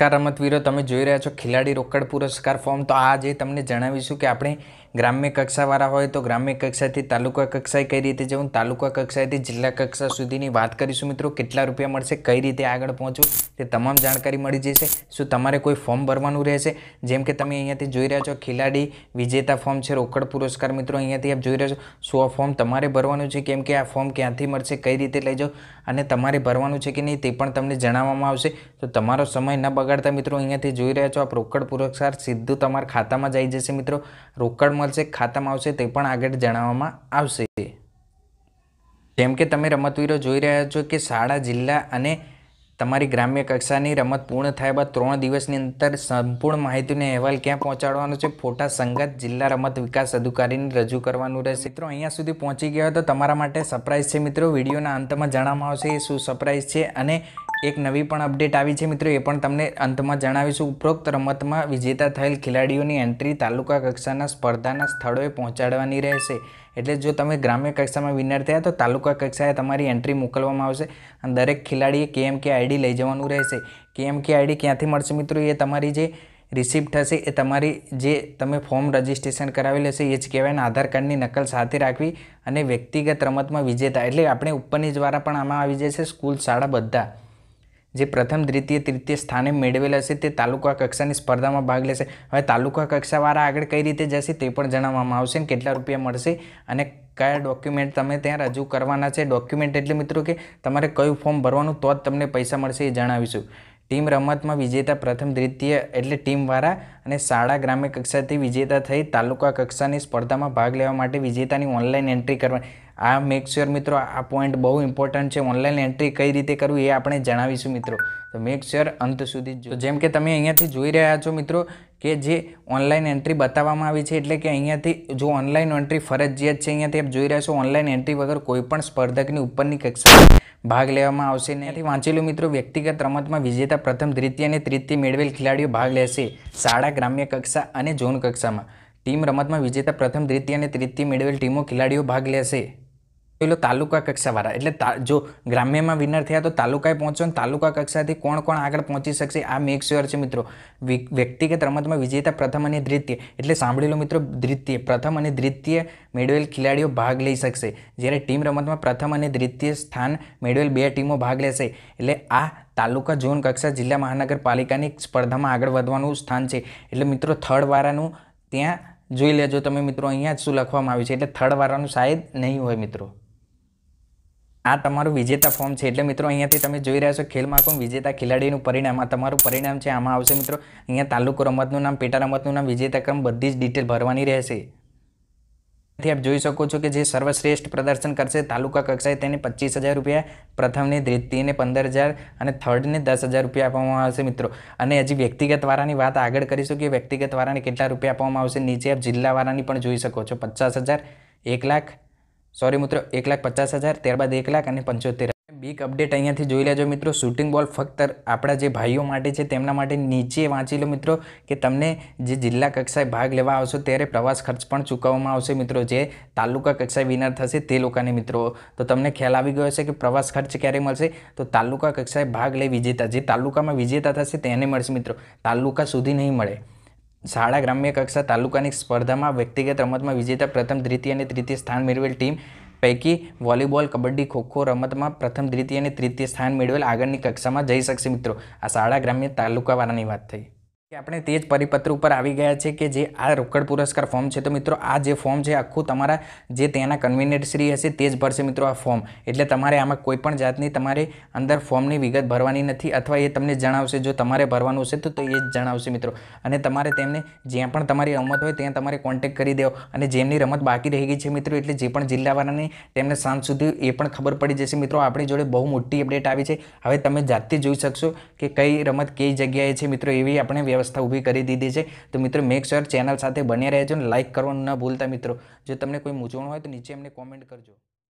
નમસ્કાર રમતવીરો તમે જોઈ રહ્યા છો ખેલાડી રોકડ પુરસ્કાર ફોર્મ તો આજે તમને જણાવીશું કે આપણે ગ્રામ્ય કક્ષાવાળા હોય તો ગ્રામ્ય કક્ષાથી તાલુકા કક્ષાએ કઈ રીતે જવું તાલુકા કક્ષાએથી જિલ્લા કક્ષા સુધીની વાત કરીશું મિત્રો કેટલા રૂપિયા મળશે કઈ રીતે આગળ પહોંચવું તે તમામ જાણકારી મળી જશે શું તમારે કોઈ ફોર્મ ભરવાનું રહેશે જેમ કે તમે અહીંયાથી જોઈ રહ્યા છો ખેલાડી વિજેતા ફોર્મ છે રોકડ પુરસ્કાર મિત્રો અહીંયાથી આપ જોઈ રહ્યા છો શું આ ફોર્મ તમારે ભરવાનું છે કેમ કે આ ફોર્મ ક્યાંથી મળશે કઈ રીતે લઈ જાઓ અને તમારે ભરવાનું છે કે નહીં તે પણ તમને જણાવવામાં આવશે તો તમારો સમય ન બગાડતા મિત્રો અહીંયાથી જોઈ રહ્યા છો આપ રોકડ પુરસ્કાર સીધું તમારા ખાતામાં જઈ જશે મિત્રો રોકડ મળશે ખાતામાં આવશે તે પણ આગળ જણાવવામાં આવશે જેમ કે તમે રમતવીરો જોઈ રહ્યા છો કે શાળા જિલ્લા અને તમારી ગ્રામ્ય કક્ષાની રમત પૂર્ણ થયા બાદ ત્રણ દિવસની અંદર સંપૂર્ણ માહિતીનો અહેવાલ ક્યાં પહોંચાડવાનો છે ફોટા સંગત જિલ્લા રમત વિકાસ અધિકારીને રજૂ કરવાનું રહેશે મિત્રો અહીંયા સુધી પહોંચી ગયા તો તમારા માટે સરપ્રાઈઝ છે મિત્રો વિડીયોના અંતમાં જણાવવામાં આવશે એ શું સરપ્રાઈઝ છે અને એક નવી પણ અપડેટ આવી છે મિત્રો એ પણ તમને અંતમાં જણાવીશું ઉપરોક્ત રમતમાં વિજેતા થયેલ ખેલાડીઓની એન્ટ્રી તાલુકા કક્ષાના સ્પર્ધાના સ્થળોએ પહોંચાડવાની રહેશે એટલે જો તમે ગ્રામ્ય કક્ષામાં વિનર થયા તો તાલુકા કક્ષાએ તમારી એન્ટ્રી મોકલવામાં આવશે અને દરેક ખિલાડીએ કેએમકે આઈડી લઈ જવાનું રહેશે કેએમકે આઈડી ક્યાંથી મળશે મિત્રો એ તમારી જે રિસિપ્ટ થશે એ તમારી જે તમે ફોર્મ રજિસ્ટ્રેશન કરાવેલ હશે એ જ કહેવાય આધાર કાર્ડની નકલ સાથે રાખવી અને વ્યક્તિગત રમતમાં વિજેતા એટલે આપણે ઉપરની દ્વારા પણ આમાં આવી જશે સ્કૂલ શાળા બધા જે પ્રથમ દ્વિતીય તૃતીય સ્થાને મેળવેલા છે તે તાલુકા કક્ષાની સ્પર્ધામાં ભાગ લેશે હવે તાલુકા કક્ષાવાળા આગળ કઈ રીતે જશે તે પણ જણાવવામાં આવશે ને કેટલા રૂપિયા મળશે અને કયા ડોક્યુમેન્ટ તમે ત્યાં રજૂ કરવાના છે ડોક્યુમેન્ટ એટલે મિત્રો કે તમારે કયું ફોર્મ ભરવાનું તો જ તમને પૈસા મળશે એ જણાવીશું ટીમ રમતમાં વિજેતા પ્રથમ દ્વિતીય એટલે ટીમવાળા અને શાળા ગ્રામ્ય કક્ષાથી વિજેતા થઈ તાલુકા કક્ષાની સ્પર્ધામાં ભાગ લેવા માટે વિજેતાની ઓનલાઈન એન્ટ્રી કરવાની આ મેક શ્યોર મિત્રો આ પોઈન્ટ બહુ ઇમ્પોર્ટન્ટ છે ઓનલાઈન એન્ટ્રી કઈ રીતે કરવું એ આપણે જણાવીશું મિત્રો તો મેક શ્યોર અંત સુધી જો જેમ કે તમે અહીંયાથી જોઈ રહ્યા છો મિત્રો કે જે ઓનલાઈન એન્ટ્રી બતાવવામાં આવી છે એટલે કે અહીંયાથી જો ઓનલાઈન એન્ટ્રી ફરજિયાત છે અહીંયાથી આપ જોઈ રહ્યા છો ઓનલાઈન એન્ટ્રી વગર કોઈ પણ સ્પર્ધકની ઉપરની કક્ષા ભાગ લેવામાં આવશે ને વાંચેલું મિત્રો વ્યક્તિગત રમતમાં વિજેતા પ્રથમ દ્વિતીય અને તૃતીય મેળવેલ ખેલાડીઓ ભાગ લેશે શાળા ગ્રામ્ય કક્ષા અને ઝોન કક્ષામાં ટીમ રમતમાં વિજેતા પ્રથમ દ્વિતીય અને તૃતીય મેળવેલ ટીમો ખેલાડીઓ ભાગ લેશે પેલો તાલુકા કક્ષાવાળા એટલે જો ગ્રામ્યમાં વિનર થયા તો તાલુકાએ પહોંચો ને તાલુકા કક્ષાથી કોણ કોણ આગળ પહોંચી શકશે આ મેક શ્યોર છે મિત્રો વ્યક્તિગત રમતમાં વિજેતા પ્રથમ અને દ્વિતીય એટલે સાંભળી મિત્રો દ્વિતીય પ્રથમ અને દ્વિતીય મેળવેલ ખેલાડીઓ ભાગ લઈ શકશે જ્યારે ટીમ રમતમાં પ્રથમ અને દ્વિતીય સ્થાન મેળવેલ બે ટીમો ભાગ લેશે એટલે આ તાલુકા ઝોન કક્ષા જિલ્લા મહાનગરપાલિકાની સ્પર્ધામાં આગળ વધવાનું સ્થાન છે એટલે મિત્રો થર્ડવાળાનું ત્યાં જોઈ લેજો તમે મિત્રો અહીંયા જ શું લખવામાં આવ્યું છે એટલે થર્ડવાળાનું શાયદ નહીં હોય મિત્રો આ તમારું વિજેતા ફોર્મ છે એટલે મિત્રો અહીંયાથી તમે જોઈ રહ્યા છો ખેલ મહાકુંભ વિજેતા ખેલાડીનું પરિણામ આ તમારું પરિણામ છે આમાં આવશે મિત્રો અહીંયા તાલુકો રમતનું નામ પેટા રમતનું નામ વિજેતા ક્રમ બધી જ ડિટેલ ભરવાની રહેશે થી આપ જોઈ શકો છો કે જે સર્વશ્રેષ્ઠ પ્રદર્શન કરશે તાલુકા કક્ષાએ તેને પચીસ હજાર રૂપિયા પ્રથમને દ્વિતીયને પંદર હજાર અને થર્ડને દસ હજાર રૂપિયા આપવામાં આવશે મિત્રો અને હજી વ્યક્તિગત વાળાની વાત આગળ કરીશું કે વ્યક્તિગત વાળાને કેટલા રૂપિયા આપવામાં આવશે નીચે આપ જિલ્લાવાળાની પણ જોઈ શકો છો પચાસ હજાર એક લાખ સોરી મિત્રો એક લાખ પચાસ હજાર ત્યારબાદ એક લાખ અને પંચોતેર બિગ અપડેટ અહીંયાથી જોઈ લેજો મિત્રો શૂટિંગ બોલ ફક્ત આપણા જે ભાઈઓ માટે છે તેમના માટે નીચે વાંચી લો મિત્રો કે તમને જે જિલ્લા કક્ષાએ ભાગ લેવા આવશો ત્યારે પ્રવાસ ખર્ચ પણ ચૂકવવામાં આવશે મિત્રો જે તાલુકા કક્ષાએ વિનર થશે તે લોકોને મિત્રો તો તમને ખ્યાલ આવી ગયો હશે કે પ્રવાસ ખર્ચ ક્યારે મળશે તો તાલુકા કક્ષાએ ભાગ લઈ વિજેતા જે તાલુકામાં વિજેતા થશે તેને મળશે મિત્રો તાલુકા સુધી નહીં મળે શાળા ગ્રામ્ય કક્ષા તાલુકાની સ્પર્ધામાં વ્યક્તિગત રમતમાં વિજેતા પ્રથમ દ્વિતીય અને તૃતીય સ્થાન મેળવેલ ટીમ પૈકી વોલીબોલ કબડ્ડી ખોખો રમતમાં પ્રથમ દ્વિતીય અને તૃતીય સ્થાન મેળવેલ આગળની કક્ષામાં જઈ શકશે મિત્રો આ શાળા ગ્રામ્ય તાલુકાવાળાની વાત થઈ આપણે તે જ પરિપત્ર ઉપર આવી ગયા છે કે જે આ રોકડ પુરસ્કાર ફોર્મ છે તો મિત્રો આ જે ફોર્મ છે આખું તમારા જે તેના કન્વીનિયન્ટશ્રી હશે તે જ ભરશે મિત્રો આ ફોર્મ એટલે તમારે આમાં કોઈપણ જાતની તમારે અંદર ફોર્મની વિગત ભરવાની નથી અથવા એ તમને જણાવશે જો તમારે ભરવાનું હશે તો એ જ જણાવશે મિત્રો અને તમારે તેમને જ્યાં પણ તમારી રમત હોય ત્યાં તમારે કોન્ટેક કરી દેવો અને જેમની રમત બાકી રહી ગઈ છે મિત્રો એટલે જે પણ જિલ્લાવાળાને તેમને સાંજ સુધી એ પણ ખબર પડી જશે મિત્રો આપણી જોડે બહુ મોટી અપડેટ આવી છે હવે તમે જાતે જોઈ શકશો કે કઈ રમત કઈ જગ્યાએ છે મિત્રો એવી આપણે વ્યવસ્થા વ્યવસ્થા ઊભી કરી દીધી છે તો મિત્રો મેક શ્યોર ચેનલ સાથે બન્યા રહેજો ને લાઇક કરવાનું ન ભૂલતા મિત્રો જો તમને કોઈ મૂંઝવણ હોય તો નીચે એમને કોમેન્ટ કરજો